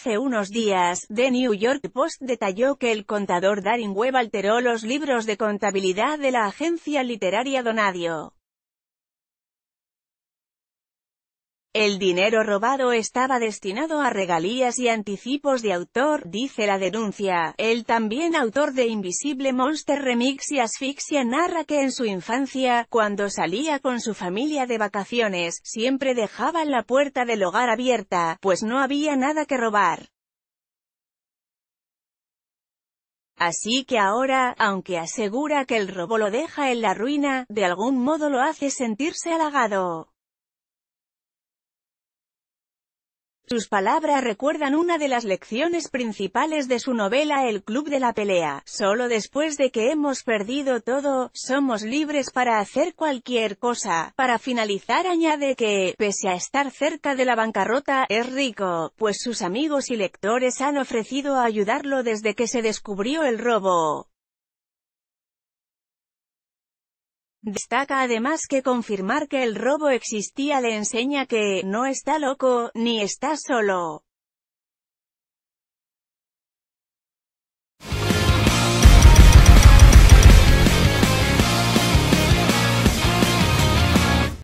Hace unos días, The New York Post detalló que el contador Darin Webb alteró los libros de contabilidad de la agencia literaria Donadio. El dinero robado estaba destinado a regalías y anticipos de autor, dice la denuncia. El también autor de Invisible Monster Remix y Asfixia narra que en su infancia, cuando salía con su familia de vacaciones, siempre dejaban la puerta del hogar abierta, pues no había nada que robar. Así que ahora, aunque asegura que el robo lo deja en la ruina, de algún modo lo hace sentirse halagado. Sus palabras recuerdan una de las lecciones principales de su novela El Club de la Pelea. Solo después de que hemos perdido todo, somos libres para hacer cualquier cosa. Para finalizar añade que, pese a estar cerca de la bancarrota, es rico, pues sus amigos y lectores han ofrecido ayudarlo desde que se descubrió el robo. Destaca además que confirmar que el robo existía le enseña que, no está loco, ni está solo.